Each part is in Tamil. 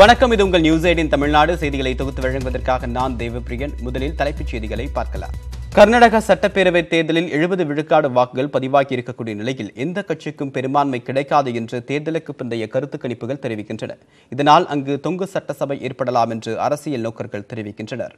வணக்கம் இது உங்கள் நியூஸ் எயிட்டின் தமிழ்நாடு செய்திகளை தொகுத்து வழங்குவதற்காக நான் தேவபிரியன் முதலில் தலைப்புச் செய்திகளை பார்க்கலாம் கர்நாடக சட்டப்பேரவைத் தேர்தலில் எழுபது விழுக்காடு வாக்குகள் பதிவாகி இருக்கக்கூடிய நிலையில் எந்த கட்சிக்கும் பெரும்பான்மை கிடைக்காது என்று தேர்தலுக்கு பிந்தைய கருத்து கணிப்புகள் தெரிவிக்கின்றன இதனால் அங்கு தொங்கு சட்டசபை ஏற்படலாம் என்று அரசியல் நோக்கர்கள் தெரிவிக்கின்றனர்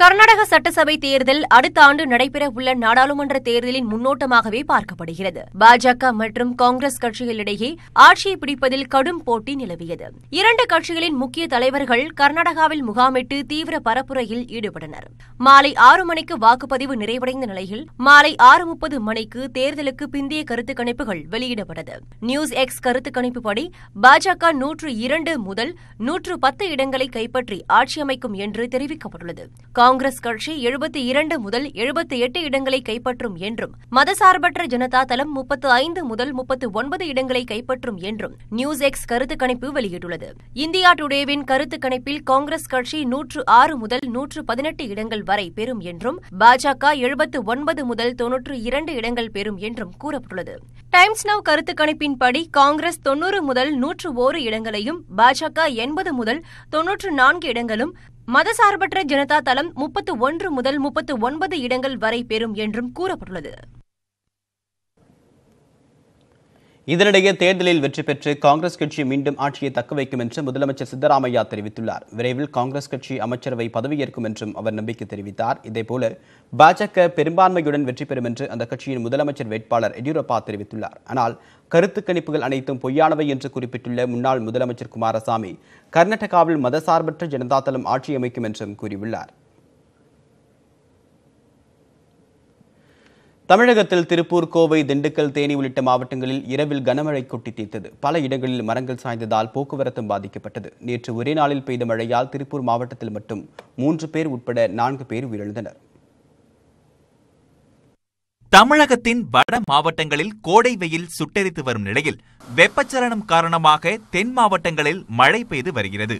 கர்நாடக சட்டசபை தேர்தல் அடுத்த ஆண்டு நடைபெற உள்ள நாடாளுமன்ற தேர்தலின் முன்னோட்டமாகவே பார்க்கப்படுகிறது பாஜக மற்றும் காங்கிரஸ் கட்சிகளிடையே ஆட்சியை பிடிப்பதில் கடும் போட்டி நிலவியது இரண்டு கட்சிகளின் முக்கிய தலைவர்கள் கர்நாடகாவில் முகாமிட்டு தீவிர பரப்புரையில் ஈடுபட்டனர் மாலை ஆறு மணிக்கு வாக்குப்பதிவு நிறைவடைந்த நிலையில் மாலை ஆறு முப்பது மணிக்கு தேர்தலுக்கு பிந்திய கருத்து கணிப்புகள் வெளியிடப்பட்டது நியூஸ் எக்ஸ் கருத்து கணிப்புப்படி பாஜக நூற்று இரண்டு முதல் நூற்று பத்து இடங்களை கைப்பற்றி ஆட்சியமைக்கும் என்று தெரிவிக்கப்பட்டுள்ளது காங்கிரஸ் கட்சி எழுபத்தி இரண்டு முதல் எழுபத்தி எட்டு இடங்களை கைப்பற்றும் என்றும் மதசார்பற்ற ஜனதா தளம் முப்பத்து ஐந்து முதல் முப்பத்து ஒன்பது இடங்களை கைப்பற்றும் என்றும் நியூஸ் எக்ஸ் கருத்து கணிப்பு வெளியிட்டுள்ளது இந்தியா டுடேவின் கருத்து கணிப்பில் காங்கிரஸ் கட்சி நூற்று ஆறு முதல் நூற்று பதினெட்டு இடங்கள் வரை பெறும் என்றும் பாஜக எழுபத்து ஒன்பது முதல் தொன்னூற்று இரண்டு இடங்கள் பெறும் என்றும் கூறப்பட்டுள்ளது டைம்ஸ் நவ் கருத்து கணிப்பின்படி காங்கிரஸ் தொன்னூறு முதல் நூற்று ஓரு இடங்களையும் பாஜக எண்பது முதல் தொன்னூற்று நான்கு இடங்களும் மதசார்பற்ற ஜனதா தளம் முப்பத்து ஒன்று முதல் முப்பத்து ஒன்பது இடங்கள் வரை பெறும் என்றும் கூறப்பட்டுள்ளது இதனிடையே தேர்தலில் வெற்றி பெற்று காங்கிரஸ் கட்சி மீண்டும் ஆட்சியை தக்க வைக்கும் என்று முதலமைச்சர் சித்தராமையா தெரிவித்துள்ளார் விரைவில் காங்கிரஸ் கட்சி அமைச்சரவை பதவியேற்கும் என்றும் அவர் நம்பிக்கை தெரிவித்தார் இதேபோல பாஜக பெரும்பான்மையுடன் வெற்றி பெறும் என்று அந்த கட்சியின் முதலமைச்சர் வேட்பாளர் எடியூரப்பா தெரிவித்துள்ளார் ஆனால் கருத்து கணிப்புகள் அனைத்தும் பொய்யானவை என்று குறிப்பிட்டுள்ள முன்னாள் முதலமைச்சர் குமாரசாமி கர்நாடகாவில் மதசார்பற்ற ஜனதாதளம் ஆட்சி அமைக்கும் என்றும் கூறியுள்ளார் தமிழகத்தில் திருப்பூர் கோவை திண்டுக்கல் தேனி உள்ளிட்ட மாவட்டங்களில் இரவில் கனமழை கொட்டி தீர்த்தது பல இடங்களில் மரங்கள் சாய்ந்ததால் போக்குவரத்தும் பாதிக்கப்பட்டது நேற்று ஒரே நாளில் பெய்த மழையால் திருப்பூர் மாவட்டத்தில் மட்டும் மூன்று பேர் உட்பட நான்கு பேர் உயிரிழந்தனர் தமிழகத்தின் வட மாவட்டங்களில் கோடை வெயில் சுட்டெரித்து வரும் நிலையில் வெப்பச்சலனம் காரணமாக தென் மாவட்டங்களில் மழை பெய்து வருகிறது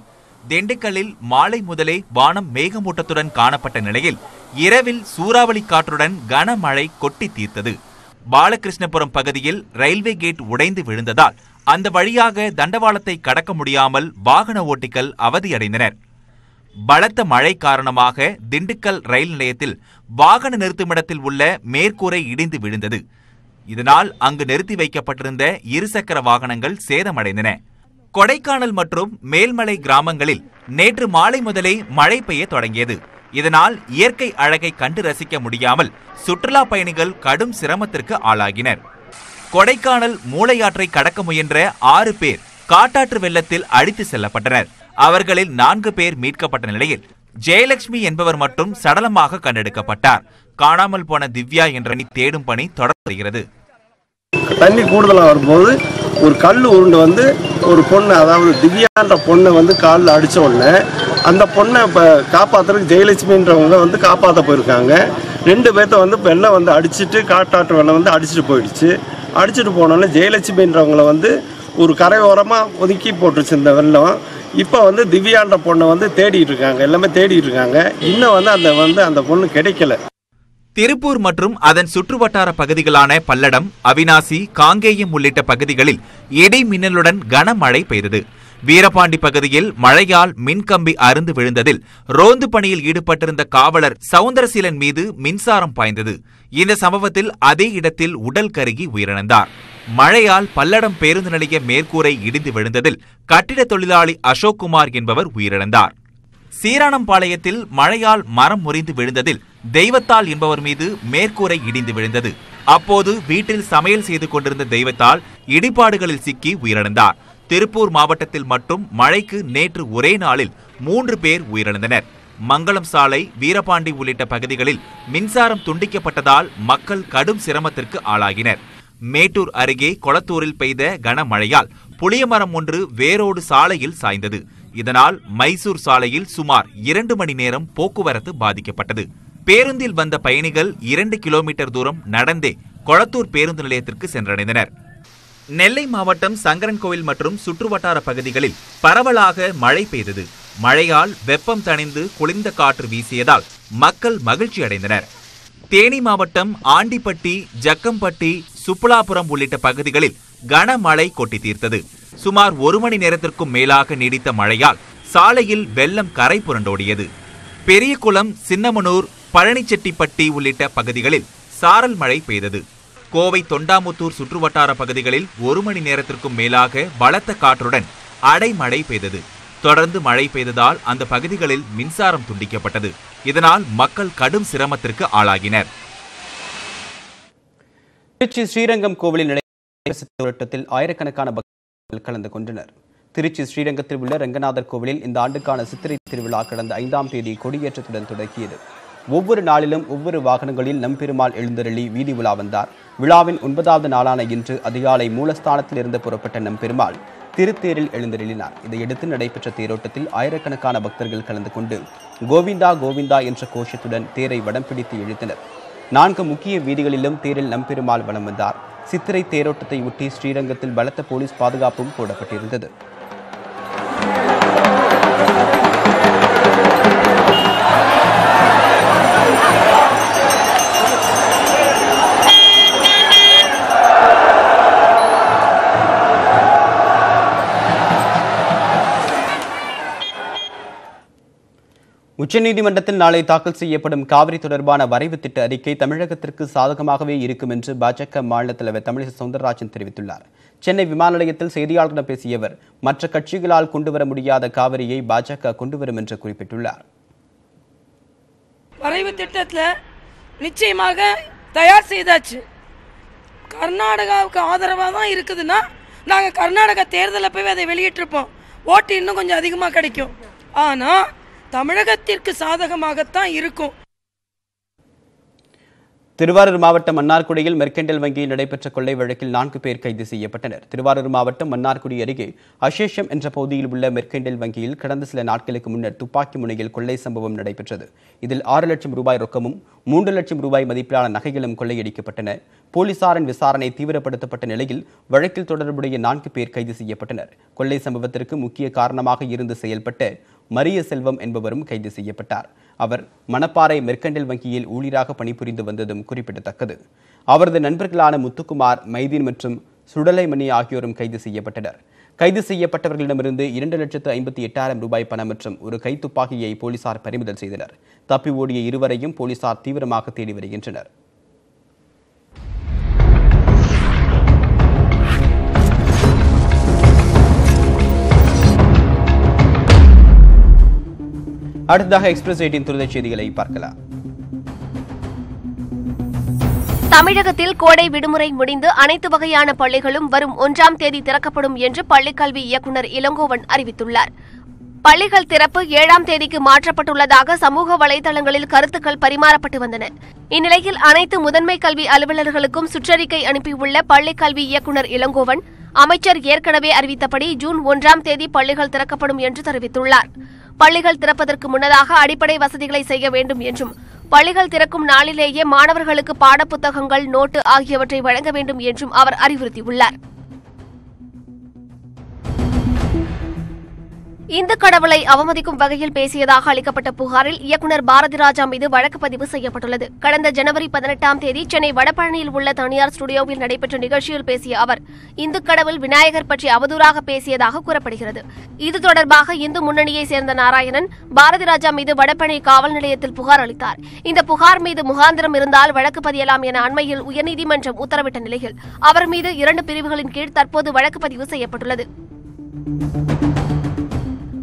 திண்டுக்கல்லில் மாலை முதலே வானம் மேகமூட்டத்துடன் காணப்பட்ட நிலையில் இரவில் சூறாவளி காற்றுடன் கனமழை கொட்டி தீர்த்தது பாலகிருஷ்ணபுரம் பகுதியில் ரயில்வே கேட் உடைந்து விழுந்ததால் அந்த வழியாக தண்டவாளத்தை கடக்க முடியாமல் வாகன ஓட்டிகள் அவதியடைந்தனர் பலத்த மழை காரணமாக திண்டுக்கல் ரயில் நிலையத்தில் வாகன நிறுத்துமிடத்தில் உள்ள மேற்கூரை இடிந்து விழுந்தது இதனால் அங்கு நிறுத்தி வைக்கப்பட்டிருந்த இருசக்கர வாகனங்கள் சேதமடைந்தன கொடைக்கானல் மற்றும் மேல்மலை கிராமங்களில் நேற்று மாலை முதலே மழை பெய்ய தொடங்கியது இதனால் இயற்கை அழகை கண்டு ரசிக்க முடியாமல் சுற்றுலா பயணிகள் கடும் சிரமத்திற்கு ஆளாகினர் கொடைக்கானல் மூளையாற்றை கடக்க முயன்ற ஆறு பேர் காட்டாற்று வெள்ளத்தில் அடித்து செல்லப்பட்டனர் அவர்களில் நான்கு பேர் மீட்கப்பட்ட நிலையில் ஜெயலட்சுமி என்பவர் மட்டும் சடலமாக கண்டெடுக்கப்பட்டார் காணாமல் போன திவ்யா என்ற தேடும் பணி தொடர்கிறது தண்ணி கூடுதலாக வரும்போது ஒரு கல் உருண்டு வந்து ஒரு பொண்ணு அதாவது திவ்யான்ற பொண்ணை வந்து காலில் அடித்த உடனே அந்த பொண்ணை இப்போ காப்பாற்றுறதுக்கு ஜெயலட்சுமின்றவங்க வந்து காப்பாற்ற போயிருக்காங்க ரெண்டு பேர்த்த வந்து வெள்ளம் வந்து அடிச்சுட்டு காட்டாட்டு வெள்ளம் வந்து அடிச்சுட்டு போயிடுச்சு அடிச்சுட்டு போனோடனே ஜெயலட்சுமின்றவங்கள வந்து ஒரு கரையோரமாக ஒதுக்கி போட்டுருச்சு இந்த வெள்ளம் இப்போ வந்து திவ்யான்ற பொண்ணை வந்து தேடிட்டு இருக்காங்க எல்லாமே தேடிட்டு இருக்காங்க இன்னும் வந்து அந்த வந்து அந்த பொண்ணு கிடைக்கல திருப்பூர் மற்றும் அதன் சுற்றுவட்டார பகுதிகளான பல்லடம் அவினாசி காங்கேயம் உள்ளிட்ட பகுதிகளில் இடி மின்னலுடன் கனமழை பெய்தது வீரபாண்டி பகுதியில் மழையால் மின்கம்பி அருந்து விழுந்ததில் ரோந்து பணியில் ஈடுபட்டிருந்த காவலர் சவுந்தரசீலன் மீது மின்சாரம் பாய்ந்தது இந்த சம்பவத்தில் அதே இடத்தில் உடல் கருகி உயிரிழந்தார் மழையால் பல்லடம் பேருந்து நிலைய மேற்கூரை இடிந்து விழுந்ததில் கட்டிட தொழிலாளி அசோக்குமார் என்பவர் உயிரிழந்தார் சீரானம்பாளையத்தில் மழையால் மரம் முறிந்து விழுந்ததில் தெய்வத்தால் என்பவர் மீது மேற்கூரை இடிந்து விழுந்தது அப்போது வீட்டில் சமையல் செய்து கொண்டிருந்த தெய்வத்தால் இடிபாடுகளில் சிக்கி உயிரிழந்தார் திருப்பூர் மாவட்டத்தில் மட்டும் மழைக்கு நேற்று ஒரே நாளில் மூன்று பேர் உயிரிழந்தனர் மங்களம் சாலை வீரபாண்டி உள்ளிட்ட பகுதிகளில் மின்சாரம் துண்டிக்கப்பட்டதால் மக்கள் கடும் சிரமத்திற்கு ஆளாகினர் மேட்டூர் அருகே கொளத்தூரில் பெய்த கனமழையால் புளியமரம் ஒன்று வேரோடு சாலையில் சாய்ந்தது இதனால் மைசூர் சாலையில் சுமார் இரண்டு மணி நேரம் போக்குவரத்து பாதிக்கப்பட்டது பேருந்தில் வந்த பயணிகள் இரண்டு கிலோமீட்டர் தூரம் நடந்தே கொளத்தூர் பேருந்து நிலையத்திற்கு சென்றடைந்தனர் நெல்லை மாவட்டம் சங்கரன்கோவில் மற்றும் சுற்றுவட்டார பகுதிகளில் பரவலாக மழை பெய்தது மழையால் வெப்பம் தணிந்து குளிர்ந்த காற்று வீசியதால் மக்கள் மகிழ்ச்சி அடைந்தனர் தேனி மாவட்டம் ஆண்டிப்பட்டி ஜக்கம்பட்டி சுப்புலாபுரம் உள்ளிட்ட பகுதிகளில் கனமழை கொட்டி தீர்த்தது சுமார் ஒரு மணி நேரத்திற்கும் மேலாக நீடித்த மழையால் சாலையில் வெள்ளம் கரை புரண்டோடியது பெரியகுளம் சின்னமனூர் பழனிச்செட்டிப்பட்டி உள்ளிட்ட பகுதிகளில் சாரல் மழை பெய்தது கோவை தொண்டாமுத்தூர் சுற்றுவட்டார பகுதிகளில் ஒரு மணி நேரத்திற்கும் மேலாக பலத்த காற்றுடன் அடைமழை பெய்தது தொடர்ந்து மழை பெய்ததால் அந்த பகுதிகளில் மின்சாரம் துண்டிக்கப்பட்டது இதனால் மக்கள் கடும் சிரமத்திற்கு ஆளாகினர் திருச்சி ஸ்ரீரங்கம் கோவிலில் நடைபெற்ற ஆயிரக்கணக்கான கலந்து கொண்டனர் திருச்சி ஸ்ரீரங்கத்தில் உள்ள ரங்கநாதர் கோவிலில் இந்த ஆண்டுக்கான சித்திரை திருவிழா கடந்த ஐந்தாம் தேதி கொடியேற்றத்துடன் தொடங்கியது ஒவ்வொரு நாளிலும் ஒவ்வொரு வாகனங்களில் நம்பெருமாள் எழுந்தருளி வீதி உலா வந்தார் விழாவின் ஒன்பதாவது நாளான இன்று அதிகாலை மூலஸ்தானத்தில் இருந்து புறப்பட்ட நம்பெருமாள் திருத்தேரில் எழுந்தருளினார் இதையடுத்து நடைபெற்ற தேரோட்டத்தில் ஆயிரக்கணக்கான பக்தர்கள் கலந்து கொண்டு கோவிந்தா கோவிந்தா என்ற கோஷத்துடன் தேரை வடம் பிடித்து இழுத்தனர் நான்கு முக்கிய வீதிகளிலும் தேரில் நம்பெருமாள் வலம் வந்தார் சித்திரை தேரோட்டத்தை ஒட்டி ஸ்ரீரங்கத்தில் பலத்த போலீஸ் பாதுகாப்பும் போடப்பட்டிருந்தது உச்சநீதிமன்றத்தில் நாளை தாக்கல் செய்யப்படும் காவிரி தொடர்பான வரைவு திட்ட அறிக்கை தமிழகத்திற்கு சாதகமாகவே இருக்கும் என்று பாஜக மாநில தலைவர் தமிழிசை சவுந்தரராஜன் தெரிவித்துள்ளார் சென்னை விமான நிலையத்தில் செய்தியாளர்களிடம் பேசிய அவர் மற்ற கட்சிகளால் கொண்டுவர முடியாத காவிரியை பாஜக கொண்டுவரும் என்று குறிப்பிட்டுள்ளார் வரைவு திட்டத்தில் நிச்சயமாக தயார் செய்தாச்சு கர்நாடகாவுக்கு ஆதரவாக தான் இருக்குதுன்னா நாங்கள் கர்நாடகா தேர்தலில் போய் அதை வெளியிட்டிருப்போம் ஓட்டு இன்னும் கொஞ்சம் அதிகமாக கிடைக்கும் ஆனால் தமிழகத்திற்கு சாதகமாகத்தான் இருக்கும் திருவாரூர் மாவட்டம் மன்னார்குடியில் மெர்கண்டல் வங்கியில் நடைபெற்ற கொள்ளை வழக்கில் நான்கு பேர் கைது செய்யப்பட்டனர் திருவாரூர் மாவட்டம் மன்னார்குடி அருகே அசேஷம் என்ற பகுதியில் உள்ள மெர்கண்டல் வங்கியில் கடந்த சில நாட்களுக்கு முன்னர் துப்பாக்கி முனையில் கொள்ளை சம்பவம் நடைபெற்றது இதில் ஆறு லட்சம் ரூபாய் ரொக்கமும் மூன்று லட்சம் ரூபாய் மதிப்பிலான நகைகளும் கொள்ளையடிக்கப்பட்டன போலீசாரின் விசாரணை தீவிரப்படுத்தப்பட்ட நிலையில் வழக்கில் தொடர்புடைய நான்கு பேர் கைது செய்யப்பட்டனர் கொள்ளை சம்பவத்திற்கு முக்கிய காரணமாக இருந்து செயல்பட்ட மரிய செல்வம் என்பவரும் கைது செய்யப்பட்டார் அவர் மணப்பாறை மெர்க்கண்டல் வங்கியில் ஊழியராக பணிபுரிந்து வந்ததும் குறிப்பிடத்தக்கது அவரது நண்பர்களான முத்துக்குமார் மைதீன் மற்றும் சுடலைமணி ஆகியோரும் கைது செய்யப்பட்டனர் கைது செய்யப்பட்டவர்களிடமிருந்து இரண்டு லட்சத்து ஐம்பத்தி எட்டாயிரம் ரூபாய் பணம் மற்றும் ஒரு கைத்துப்பாக்கியை போலீசார் பறிமுதல் செய்தனர் தப்பி ஓடிய இருவரையும் போலீசார் தீவிரமாக தேடி வருகின்றனர் அடுத்ததாக எக்ஸ்பிரஸ் எயிட்டின் துரித செய்திகளை பார்க்கலாம் தமிழகத்தில் கோடை விடுமுறை முடிந்து அனைத்து வகையான பள்ளிகளும் வரும் ஒன்றாம் தேதி திறக்கப்படும் என்று பள்ளிக்கல்வி இயக்குநர் இளங்கோவன் அறிவித்துள்ளார் பள்ளிகள் திறப்பு ஏழாம் தேதிக்கு மாற்றப்பட்டுள்ளதாக சமூக வலைதளங்களில் கருத்துக்கள் பரிமாறப்பட்டு வந்தன இந்நிலையில் அனைத்து முதன்மை கல்வி அலுவலர்களுக்கும் சுற்றறிக்கை அனுப்பியுள்ள பள்ளிக்கல்வி இயக்குநர் இளங்கோவன் அமைச்சர் ஏற்கனவே அறிவித்தபடி ஜூன் ஒன்றாம் தேதி பள்ளிகள் திறக்கப்படும் என்று தெரிவித்துள்ளாா் பள்ளிகள் திறப்பதற்கு முன்னதாக அடிப்படை வசதிகளை செய்ய வேண்டும் என்றும் பள்ளிகள் திறக்கும் நாளிலேயே மாணவர்களுக்கு பாடப்புத்தகங்கள் நோட்டு ஆகியவற்றை வழங்க வேண்டும் என்றும் அவர் அறிவுறுத்தியுள்ளார் இந்த கடவுளை அவமதிக்கும் வகையில் பேசியதாக அளிக்கப்பட்ட புகாரில் இயக்குநர் பாரதி ராஜா மீது வழக்கு பதிவு செய்யப்பட்டுள்ளது கடந்த ஜனவரி பதினெட்டாம் தேதி சென்னை வடபழனியில் உள்ள தனியார் ஸ்டுடியோவில் நடைபெற்ற நிகழ்ச்சியில் பேசிய அவர் இந்து கடவுள் விநாயகர் பற்றி அவதூறாக பேசியதாக கூறப்படுகிறது இது தொடர்பாக இந்து முன்னணியை சேர்ந்த நாராயணன் பாரதி ராஜா மீது வடபழனி காவல் நிலையத்தில் புகார் அளித்தார் இந்த புகார் மீது முகாந்திரம் இருந்தால் வழக்கு பதியலாம் என அண்மையில் உயர்நீதிமன்றம் உத்தரவிட்ட நிலையில் அவர் மீது இரண்டு பிரிவுகளின் கீழ் தற்போது வழக்கு பதிவு செய்யப்பட்டுள்ளது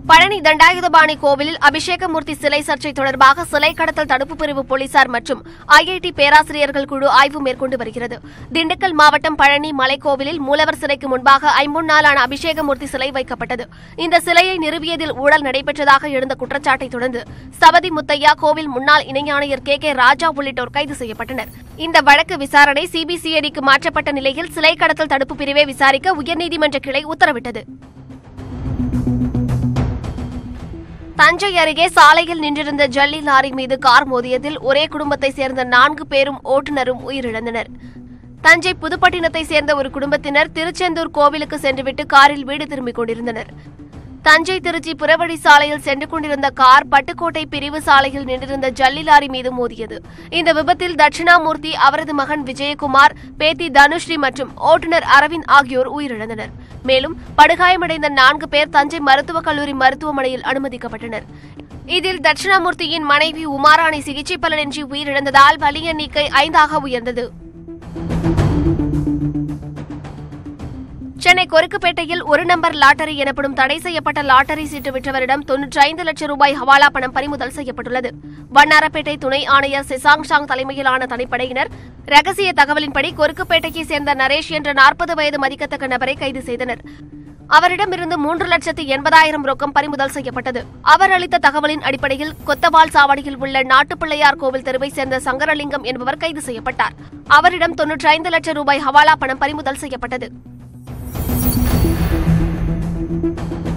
பழனி தண்டாயுதபாணி கோவிலில் அபிஷேகமூர்த்தி சிலை சர்ச்சை தொடர்பாக சிலை கடத்தல் தடுப்பு பிரிவு போலீசார் மற்றும் ஐஐடி பேராசிரியர்கள் குழு ஆய்வு மேற்கொண்டு வருகிறது திண்டுக்கல் மாவட்டம் பழனி மலைக்கோவிலில் மூலவர் சிலைக்கு முன்பாக ஐம்பது நாளான அபிஷேகமூர்த்தி சிலை வைக்கப்பட்டது இந்த சிலையை நிறுவியதில் ஊழல் நடைபெற்றதாக எழுந்த குற்றச்சாட்டை தொடர்ந்து சபதி முத்தையா கோவில் முன்னாள் இணையாணையர் கே கே ராஜா உள்ளிட்டோர் கைது செய்யப்பட்டனர் இந்த வழக்கு விசாரணை சிபிசிஐடிக்கு மாற்றப்பட்ட நிலையில் சிலை கடத்தல் தடுப்பு பிரிவை விசாரிக்க உயர்நீதிமன்ற கிளை உத்தரவிட்டது தஞ்சை அருகே சாலையில் நின்றிருந்த ஜல்லி லாரி மீது கார் மோதியதில் ஒரே குடும்பத்தை சேர்ந்த நான்கு பேரும் ஓட்டுநரும் உயிரிழந்தனர் தஞ்சை புதுப்பட்டினத்தை சேர்ந்த ஒரு குடும்பத்தினர் திருச்செந்தூர் கோவிலுக்கு சென்றுவிட்டு காரில் வீடு திரும்பிக் கொண்டிருந்தனர் தஞ்சை திருச்சி புறவழி சாலையில் சென்று கொண்டிருந்த கார் பட்டுக்கோட்டை பிரிவு சாலையில் நின்றிருந்த ஜல்லி லாரி மீது மோதியது இந்த விபத்தில் தட்சிணாமூர்த்தி அவரது மகன் விஜயகுமார் பேத்தி தனுஸ்ரீ மற்றும் ஓட்டுநர் அரவிந்த் ஆகியோர் உயிரிழந்தனர் மேலும் படுகாயமடைந்த நான்கு பேர் தஞ்சை மருத்துவக் கல்லூரி மருத்துவமனையில் அனுமதிக்கப்பட்டனர் இதில் தட்சிணாமூர்த்தியின் மனைவி உமாராணி சிகிச்சை பலனின்றி உயிரிழந்ததால் வலி எண்ணிக்கை ஐந்தாக உயர்ந்தது சென்னை கொருக்குப்பேட்டையில் ஒரு நம்பர் லாட்டரி எனப்படும் தடை செய்யப்பட்ட லாட்டரி சீட்டு விற்றவரிடம் தொன்னூற்றி ஐந்து லட்சம் ரூபாய் ஹவாலா பணம் பறிமுதல் செய்யப்பட்டுள்ளது வண்ணாரப்பேட்டை துணை ஆணையர் சிசாங் ஷாங் தலைமையிலான தனிப்படையினர் ரகசிய தகவலின்படி கொருக்குப்பேட்டையைச் சேர்ந்த நரேஷ் என்ற நாற்பது வயது மதிக்கத்தக்க நபரை கைது செய்தனர் அவரிடமிருந்து மூன்று லட்சத்து எண்பதாயிரம் ரொக்கம் பறிமுதல் செய்யப்பட்டது அவர் அளித்த தகவலின் அடிப்படையில் கொத்தவால் சாவடியில் உள்ள நாட்டுப்பிள்ளையார் கோவில் தெருவை சேர்ந்த சங்கரலிங்கம் என்பவர் கைது செய்யப்பட்டார் அவரிடம் தொன்னூற்றி ஐந்து லட்சம் ரூபாய் ஹவாலா பணம் பறிமுதல் செய்யப்பட்டது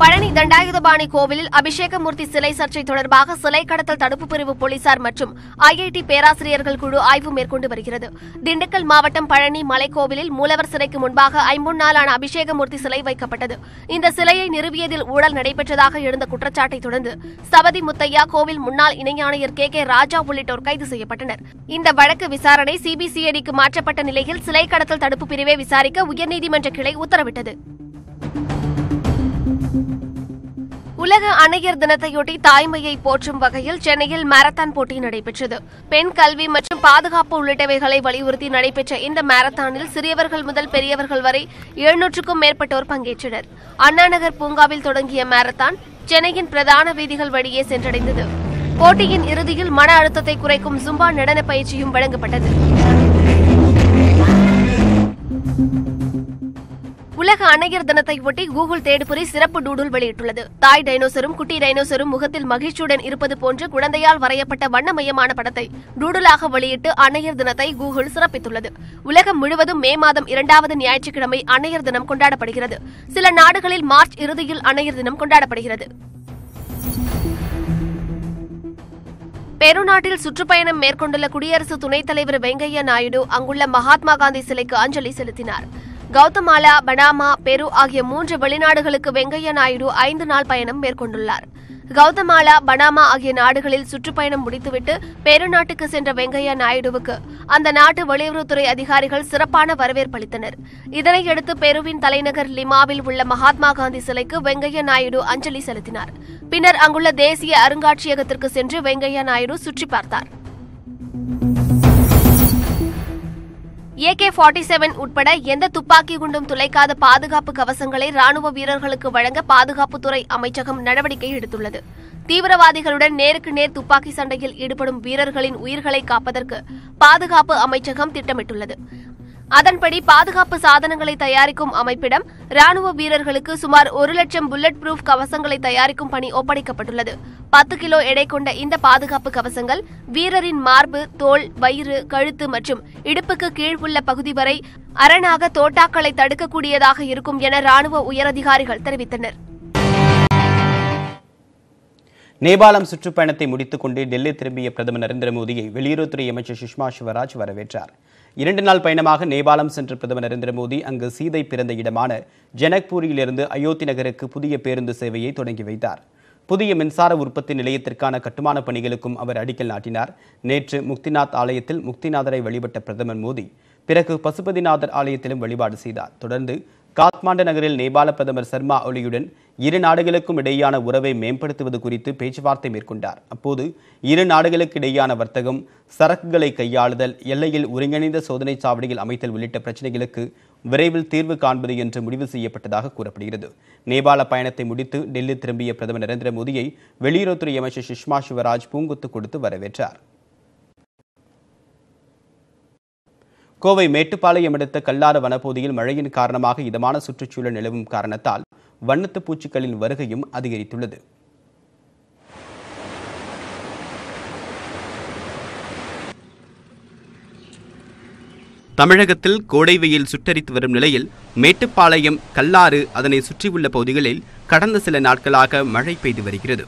பழனி தண்டாயுதபாணி கோவிலில் அபிஷேகமூர்த்தி சிலை சர்ச்சை தொடர்பாக சிலை கடத்தல் தடுப்பு பிரிவு போலீசார் மற்றும் ஐஐடி பேராசிரியர்கள் குழு ஆய்வு மேற்கொண்டு வருகிறது திண்டுக்கல் மாவட்டம் பழனி மலைக்கோவிலில் மூலவர் சிலைக்கு முன்பாக நாளான அபிஷேகமூர்த்தி சிலை வைக்கப்பட்டது இந்த சிலையை நிறுவியதில் ஊழல் நடைபெற்றதாக எழுந்த குற்றச்சாட்டை தொடர்ந்து சபதி முத்தையா கோவில் முன்னாள் இணை ஆணையர் கே கே ராஜா உள்ளிட்டோர் கைது செய்யப்பட்டனர் இந்த வழக்கு விசாரணை சிபிசிஐடிக்கு மாற்றப்பட்ட நிலையில் சிலை கடத்தல் தடுப்பு பிரிவை விசாரிக்க உயர்நீதிமன்ற கிளை உத்தரவிட்டது உலக அணையர் தினத்தையொட்டி தாய்மையை போற்றும் வகையில் சென்னையில் மாரத்தான் போட்டி நடைபெற்றது பெண் கல்வி மற்றும் பாதுகாப்பு உள்ளிட்டவைகளை வலியுறுத்தி நடைபெற்ற இந்த மாரத்தானில் சிறியவர்கள் முதல் பெரியவர்கள் வரை எழுநூற்றுக்கும் மேற்பட்டோர் பங்கேற்றனர் அண்ணாநகர் பூங்காவில் தொடங்கிய மாரத்தான் சென்னையின் பிரதான வீதிகள் வழியே சென்றடைந்தது போட்டியின் இறுதியில் மன அழுத்தத்தை குறைக்கும் ஜும்பா நடன பயிற்சியும் வழங்கப்பட்டது உலக அணையர் தினத்தை ஒட்டி கூகுள் தேடுபொறி சிறப்பு டூடுல் வெளியிட்டுள்ளது தாய் டைனோசரும் குட்டி டைனோசரும் முகத்தில் மகிழ்ச்சியுடன் இருப்பது போன்று குழந்தையால் வரையப்பட்ட வண்ணமயமான படத்தை டூடுலாக வெளியிட்டு அணையர் தினத்தை கூகுள் சிறப்பித்துள்ளது உலகம் முழுவதும் மே மாதம் இரண்டாவது ஞாயிற்றுக்கிழமை அணையர் தினம் கொண்டாடப்படுகிறது சில நாடுகளில் மார்ச் இறுதியில் அணையர் தினம் கொண்டாடப்படுகிறது பெருநாட்டில் சுற்றுப்பயணம் மேற்கொண்டுள்ள குடியரசு துணைத் தலைவர் வெங்கையா நாயுடு அங்குள்ள மகாத்மா காந்தி சிலைக்கு அஞ்சலி செலுத்தினார் கௌதமாலா பனாமா பெரு ஆகிய மூன்று வெளிநாடுகளுக்கு வெங்கையா நாயுடு ஐந்து நாள் பயணம் மேற்கொண்டுள்ளார் கௌதமாலா பனாமா ஆகிய நாடுகளில் சுற்றுப்பயணம் முடித்துவிட்டு பெரு நாட்டுக்கு சென்ற வெங்கையா நாயுடுவுக்கு அந்த நாட்டு வெளியுறவுத்துறை அதிகாரிகள் சிறப்பான வரவேற்பளித்தனர் இதனையடுத்து பெருவின் தலைநகர் லிமாவில் உள்ள மகாத்மா காந்தி சிலைக்கு வெங்கையா நாயுடு அஞ்சலி செலுத்தினார் பின்னர் அங்குள்ள தேசிய அருங்காட்சியகத்திற்கு சென்று வெங்கையா நாயுடு சுற்றி பார்த்தார் ஏகே ஃபார்ட்டி செவன் உட்பட எந்த துப்பாக்கி குண்டும் துளைக்காத பாதுகாப்பு கவசங்களை ராணுவ வீரர்களுக்கு வழங்க பாதுகாப்புத்துறை அமைச்சகம் நடவடிக்கை எடுத்துள்ளது தீவிரவாதிகளுடன் நேருக்கு நேர் துப்பாக்கி சண்டையில் ஈடுபடும் வீரர்களின் உயிர்களை காப்பதற்கு பாதுகாப்பு அமைச்சகம் திட்டமிட்டுள்ளது அதன்படி பாதுகாப்பு சாதனங்களை தயாரிக்கும் அமைப்பிடம் ராணுவ வீரர்களுக்கு சுமார் ஒரு லட்சம் புல்லட் ப்ரூஃப் கவசங்களை தயாரிக்கும் பணி ஒப்படைக்கப்பட்டுள்ளது பத்து கிலோ எடை கொண்ட இந்த பாதுகாப்பு கவசங்கள் வீரரின் மார்பு தோல் வயிறு கழுத்து மற்றும் இடுப்புக்கு கீழ் உள்ள பகுதி வரை அரணாக தோட்டாக்களை தடுக்கக்கூடியதாக இருக்கும் என ராணுவ உயரதிகாரிகள் தெரிவித்தனர் நேபாளம் சுற்றுப்பயணத்தை கொண்டு டெல்லி திரும்பிய பிரதமர் நரேந்திர மோடியை வெளியுறவுத்துறை அமைச்சர் சுஷ்மா சிவராஜ் வரவேற்றார் இரண்டு நாள் பயணமாக நேபாளம் சென்ற பிரதமர் நரேந்திர மோடி அங்கு சீதை பிறந்த இடமான ஜனக்பூரியிலிருந்து அயோத்தி நகருக்கு புதிய பேருந்து சேவையை தொடங்கி வைத்தார் புதிய மின்சார உற்பத்தி நிலையத்திற்கான கட்டுமான பணிகளுக்கும் அவர் அடிக்கல் நாட்டினார் நேற்று முக்திநாத் ஆலயத்தில் முக்திநாதரை வழிபட்ட பிரதமர் மோடி பிறகு பசுபதிநாதர் ஆலயத்திலும் வழிபாடு செய்தார் தொடர்ந்து காத்மாண்டு நகரில் நேபாள பிரதமர் சர்மா ஒலியுடன் இரு நாடுகளுக்கும் இடையான உறவை மேம்படுத்துவது குறித்து பேச்சுவார்த்தை மேற்கொண்டார் அப்போது இரு நாடுகளுக்கு இடையான வர்த்தகம் சரக்குகளை கையாளுதல் எல்லையில் ஒருங்கிணைந்த சோதனை சாவடியில் அமைத்தல் உள்ளிட்ட பிரச்சினைகளுக்கு விரைவில் தீர்வு காண்பது என்று முடிவு செய்யப்பட்டதாக கூறப்படுகிறது நேபாள பயணத்தை முடித்து டெல்லி திரும்பிய பிரதமர் நரேந்திர மோடியை வெளியுறவுத்துறை அமைச்சர் சுஷ்மா சுவராஜ் பூங்குத்து கொடுத்து வரவேற்றார் கோவை மேட்டுப்பாளையம் அடுத்த கல்லாறு வனப்பகுதியில் மழையின் காரணமாக இதமான சுற்றுச்சூழல் நிலவும் காரணத்தால் வண்ணத்து பூச்சிகளின் வருகையும் அதிகரித்துள்ளது தமிழகத்தில் கோடை வெயில் சுட்டரித்து வரும் நிலையில் மேட்டுப்பாளையம் கல்லாறு அதனை சுற்றியுள்ள பகுதிகளில் கடந்த சில நாட்களாக மழை பெய்து வருகிறது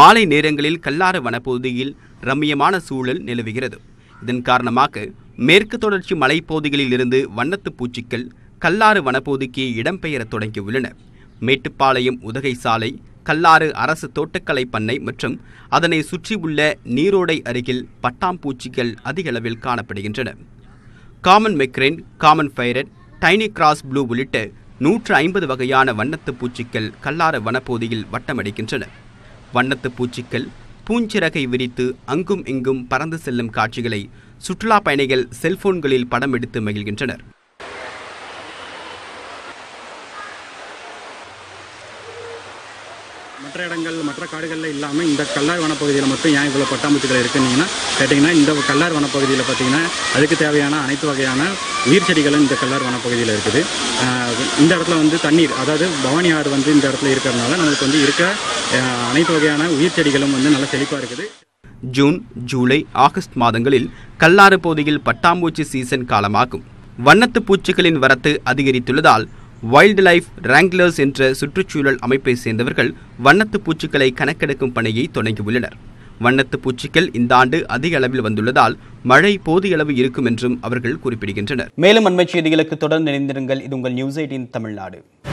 மாலை நேரங்களில் கல்லாறு வனப்பகுதியில் ரம்மியமான சூழல் நிலவுகிறது இதன் காரணமாக மேற்கு தொடர்ச்சி மலைப்பகுதிகளில் இருந்து வண்ணத்து பூச்சிக்கள் கல்லாறு வனப்பகுதிக்கு இடம்பெயரத் தொடங்கியுள்ளன மேட்டுப்பாளையம் உதகை சாலை கல்லாறு அரசு தோட்டக்கலை பண்ணை மற்றும் அதனை சுற்றியுள்ள நீரோடை அருகில் பட்டாம்பூச்சிகள் அதிகளவில் காணப்படுகின்றன common migrant common pierrot tiny grass blue உள்ளிட்ட நூற்று ஐம்பது வகையான வண்ணத்து பூச்சிகள் கல்லாறு வனப்பகுதியில் வட்டமடிக்கின்றன வண்ணத்து பூச்சிகள் பூஞ்சிறகை விரித்து அங்கும் இங்கும் பறந்து செல்லும் காட்சிகளை சுற்றுலா பயணிகள் செல்போன்களில் படம் எடுத்து மகிழ்கின்றனர் இடங்கள் மற்ற காடுகளில் இல்லாமல் இந்த கல்லார் வனப்பகுதியில் மட்டும் ஏன் இவ்வளோ பட்டாம்பூச்சிகள் இருக்குன்னீங்கன்னா கேட்டிங்கன்னா இந்த கல்லார் வனப்பகுதியில் பார்த்தீங்கன்னா அதுக்கு தேவையான அனைத்து வகையான உயிர் செடிகளும் இந்த கல்லார் வனப்பகுதியில் இருக்குது இந்த இடத்துல வந்து தண்ணீர் அதாவது பவானி ஆறு வந்து இந்த இடத்துல இருக்கிறதுனால நம்மளுக்கு வந்து இருக்க அனைத்து வகையான உயிர் செடிகளும் வந்து நல்லா செழிப்பாக இருக்குது ஜூன் ஜூலை ஆகஸ்ட் மாதங்களில் கல்லாறு பகுதியில் பட்டாம்பூச்சி சீசன் காலமாகும் வண்ணத்து பூச்சிகளின் வரத்து அதிகரித்துள்ளதால் வைல்டு லைஃப் ரேங்க்லர்ஸ் என்ற சுற்றுச்சூழல் அமைப்பை சேர்ந்தவர்கள் வண்ணத்து பூச்சிகளை கணக்கெடுக்கும் பணியை தொடங்கியுள்ளனர் வண்ணத்து பூச்சிகள் இந்த ஆண்டு அதிக அளவில் வந்துள்ளதால் மழை போதிய அளவு இருக்கும் என்றும் அவர்கள் குறிப்பிடுகின்றனர் மேலும் அண்மை செய்திகளுக்கு தொடர்ந்து இணைந்திருங்கள் இது உங்கள் நியூஸ் எயிட்டின் தமிழ்நாடு